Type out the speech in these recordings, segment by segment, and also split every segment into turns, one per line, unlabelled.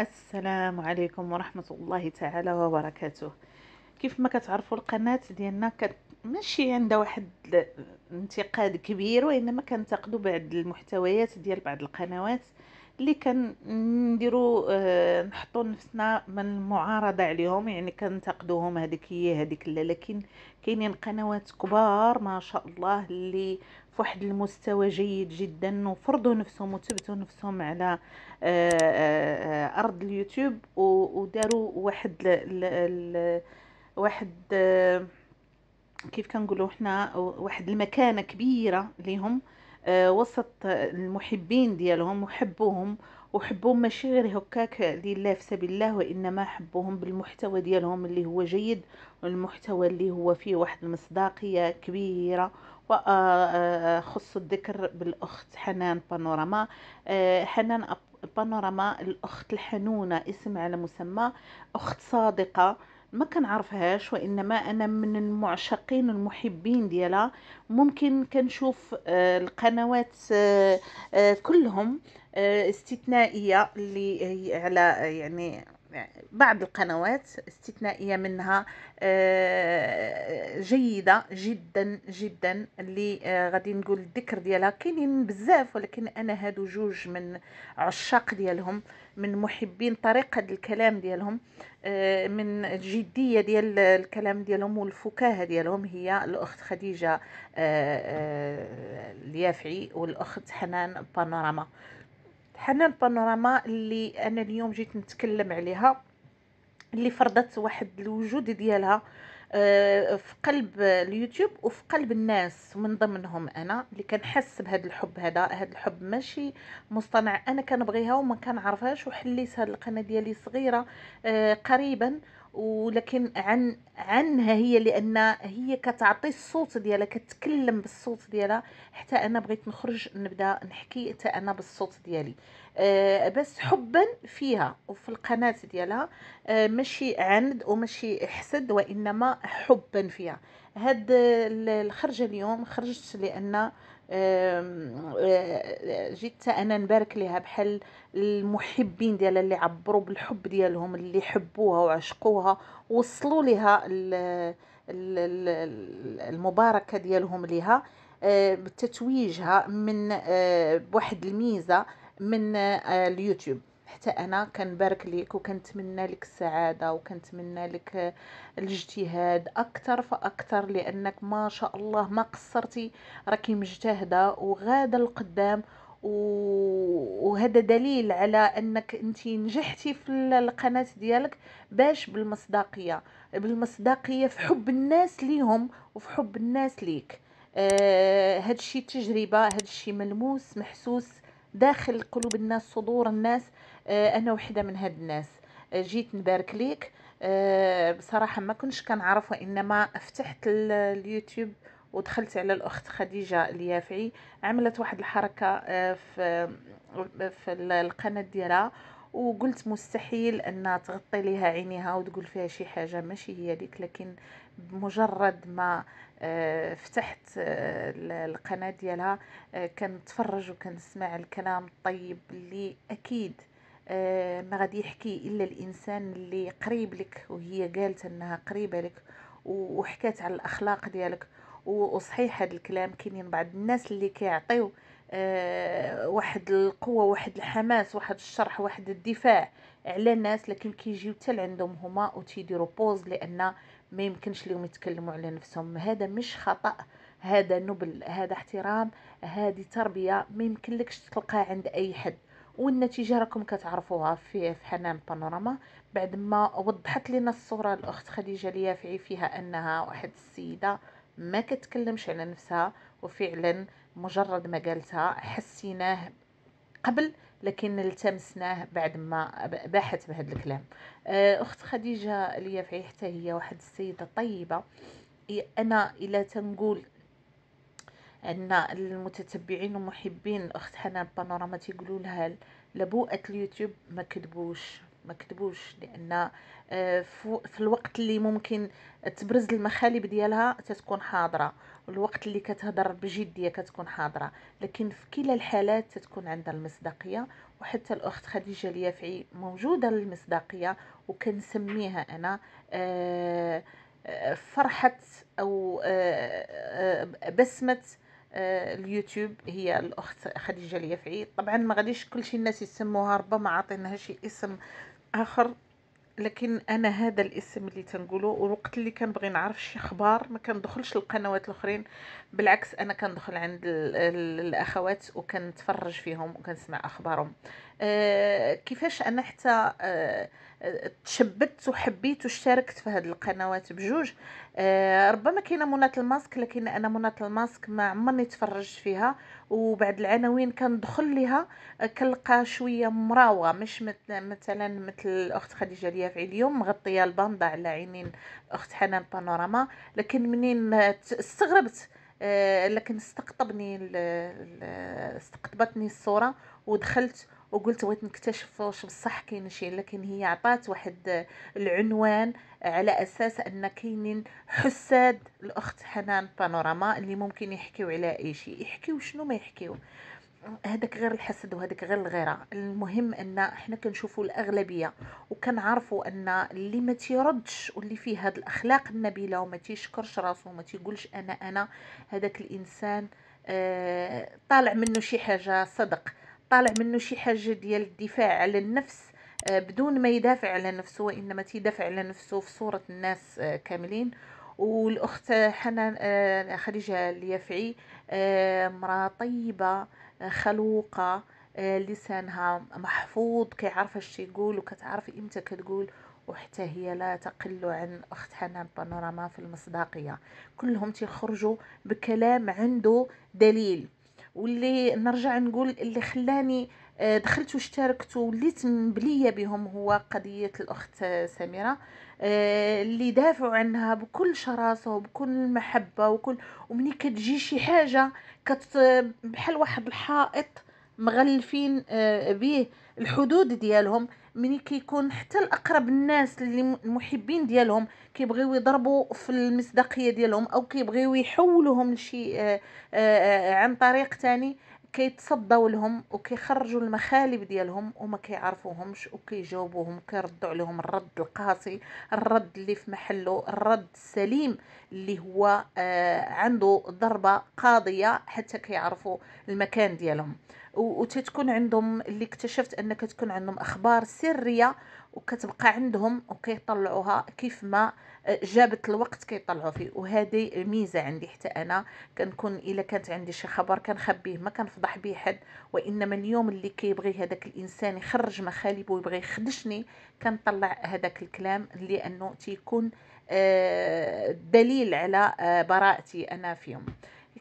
السلام عليكم ورحمة الله تعالى وبركاته كيف ما كتعرفوا القناة ديالنا كت... ماشي عندها واحد انتقاد كبير وإنما كنتقدوا بعض المحتويات ديال بعض القنوات اللي كنديرو آه، نحطو نفسنا من المعارضه عليهم يعني كنتقدوهم هذيك هي هذيك لا لكن كاينين قنوات كبار ما شاء الله اللي فواحد المستوى جيد جدا وفرضوا نفسهم وثبتوا نفسهم على آه، آه، ارض اليوتيوب وداروا واحد ال ال واحد كيف كنقولوا حنا واحد المكانه كبيره ليهم آه، وسط المحبين ديالهم وحبوهم وحبوهم ماشي غير هكاك لله في سبيل الله وانما حبوهم بالمحتوى ديالهم اللي هو جيد والمحتوى اللي هو فيه واحد المصداقيه كبيره وخص آه، آه، الذكر بالاخت حنان بانوراما حنان بانوراما الاخت الحنونه اسم على مسمى اخت صادقه ما كنعرفهاش وانما انا من المعشقين المحبين ديالها ممكن كنشوف آه، القنوات آه، آه، كلهم استثنائيه اللي على يعني بعض القنوات استثنائية منها جيدة جدا جدا اللي غادي نقول الذكر ديالها كاينين بزاف ولكن أنا هادو جوج من عشاق ديالهم من محبين طريقه الكلام ديالهم آه، من الجديه ديال الكلام ديالهم والفكاهه ديالهم هي الاخت خديجه آه، آه، اليافعي والاخت حنان بانوراما حنان بانوراما اللي انا اليوم جيت نتكلم عليها اللي فرضت واحد الوجود ديالها آه، في قلب اليوتيوب وفي قلب الناس ومن ضمنهم انا اللي كنحس بهذا الحب هذا هذا الحب ماشي مصطنع انا كنبغيها وما كنعرفهاش وحليت هذه القناه ديالي صغيره آه، قريبا ولكن عن عنها هي لان هي كتعطي الصوت ديالها كتكلم بالصوت ديالها حتى انا بغيت نخرج نبدا نحكي حتى انا بالصوت ديالي آه بس حبا فيها وفي القناه ديالها آه ماشي عند وماشي حسد وانما حبا فيها هاد الخرجه اليوم خرجت لان آه، جيت انا نبارك ليها بحال المحبين ديالها اللي عبروا بالحب ديالهم اللي حبوها وعشقوها وصلوا لها المباركه ديالهم ليها آه، بتتويجها من آه، بواحد الميزه من اليوتيوب حتى انا كنبارك ليك وكنتمنى لك السعاده وكنتمنى لك الاجتهاد اكثر فاكثر لانك ما شاء الله ما قصرتي راكي مجتهده وغاده القدام وهذا دليل على انك انت نجحتي في القناه ديالك باش بالمصداقيه بالمصداقيه في حب الناس ليهم وفي حب الناس ليك آه هادشي تجربه هادشي ملموس محسوس داخل قلوب الناس صدور الناس آه، انا وحده من هاد الناس آه، جيت نبارك ليك آه، بصراحه ما كنتش كنعرف وانما فتحت اليوتيوب ودخلت على الاخت خديجه اليافعي عملت واحد الحركه في في القناه ديالها وقلت مستحيل ان تغطي ليها عينيها وتقول فيها شي حاجه ماشي هي ديك لكن بمجرد ما فتحت القناه ديالها كنتفرج وكنسمع الكلام الطيب اللي اكيد آه، ما غادي يحكي الا الانسان اللي قريب لك وهي قالت انها قريبه لك وحكات على الاخلاق ديالك وصحيح هذا الكلام كاينين بعض الناس اللي كيعطيو آه، واحد القوه واحد الحماس واحد الشرح واحد الدفاع على الناس لكن كيجيو حتى عندهم هما وتيديروا بوز لان ما يمكنش لهم يتكلموا على نفسهم هذا مش خطا هذا نبل هذا احترام هذه تربيه ما لكش تلقاها عند اي حد والنتيجه راكم كتعرفوها في حنان بانوراما بعد ما وضحت لنا الصوره الاخت خديجه اليافعي فيها انها واحد السيده ما كتكلمش على نفسها وفعلا مجرد ما قالتها حسيناه قبل لكن التمسناه بعد ما باحت بهذا الكلام آه، اخت خديجه اليافعي حتى هي واحد السيده طيبه انا الا تنقول ان المتتبعين ومحبين اخت حنان بانوراما تيقولوا لها لبوءه اليوتيوب ما كتبوش ما كتبوش لان آه، في الوقت اللي ممكن تبرز المخالب ديالها تتكون حاضره والوقت اللي كتهضر بجديه كتكون حاضره لكن في كلا الحالات تتكون عندها المصداقيه وحتى الاخت خديجه اليافعي موجوده المصداقيه وكنسميها انا آه، آه، فرحه او بسمه آه، اليوتيوب هي الاخت خديجه اليافعي طبعا ما غاديش كلشي الناس يسموها ربما عطيناها شي اسم اخر لكن انا هذا الاسم اللي تنقوله ووقت اللي كنبغي نعرف شي اخبار ما كندخلش للقنوات الاخرين بالعكس انا كندخل عند الاخوات وكنتفرج فيهم وكنسمع اخبارهم آه كيفاش انا حتى آه تشبت وحبيت واشتركت في هذه القنوات بجوج آه ربما كاينه منات الماسك لكن انا منات الماسك ما عمرني تفرجت فيها وبعد العناوين كندخل ليها آه، كنلقى شويه مراوه مش مثلا مثل الاخت خديجه اليافعي اليوم مغطيه الباندا على عينين اخت حنان بانوراما لكن منين استغربت آه، لكن استقطبني استقطبتني الصوره ودخلت وقلت بغيت نكتشف واش بصح كاين شي لكن هي عطات واحد العنوان على اساس ان كاينين حساد الاخت حنان بانوراما اللي ممكن يحكيو على اي شيء يحكيو شنو ما يحكيو هذاك غير الحسد وهذاك غير الغيره المهم ان احنا كنشوفوا الاغلبيه وكنعرفوا ان اللي ما تيردش واللي فيه هاد الاخلاق النبيله وما تيشكرش راسو وما تيقولش انا انا هذاك الانسان آه، طالع منه شي حاجه صدق طالع منه شي حاجه ديال الدفاع على النفس آه، بدون ما يدافع على نفسه وانما تيدافع على نفسه في صوره الناس آه، كاملين والاخت حنان آه، خديجه اليافعي امراه طيبه خلوقه لسانها محفوظ كيعرف اش تيقول وكتعرف امتى كتقول وحتى هي لا تقل عن اخت حنان بانوراما في المصداقيه كلهم تيخرجوا بكلام عنده دليل واللي نرجع نقول اللي خلاني آه، دخلت واشتركت وليت مبليه بهم هو قضيه الاخت سميره آه، اللي دافعوا عنها بكل شراسه وبكل محبه وكل ومني كتجي شي حاجه كت بحال واحد الحائط مغلفين به آه، الحدود ديالهم ملي كيكون حتى الاقرب الناس اللي المحبين ديالهم كيبغيو يضربوا في المصداقيه ديالهم او كيبغيو يحولوهم لشي آه، آه، آه، عن طريق تاني كيتصدوا لهم وكيخرجوا المخالب ديالهم وما كيعرفوهمش وكيجاوبوهم كيردوا عليهم الرد القاسي الرد اللي في محله الرد السليم اللي هو آه عنده ضربه قاضيه حتى كيعرفوا المكان ديالهم وتتكون عندهم اللي اكتشفت ان كتكون عندهم اخبار سريه وكتبقى عندهم وكيطلعوها كيف ما آه، جابت الوقت كيطلعوا فيه وهذه ميزه عندي حتى انا كنكون الا كانت عندي شي خبر كنخبيه ما كنفضح به حد وانما اليوم اللي كيبغي هذاك الانسان يخرج مخالبه ويبغي يخدشني كنطلع هذاك الكلام لانه تيكون آه، دليل على آه، براءتي انا فيهم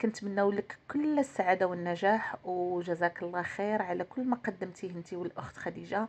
كنتمناو لك كل السعاده والنجاح وجزاك الله خير على كل ما قدمتيه انت والاخت خديجه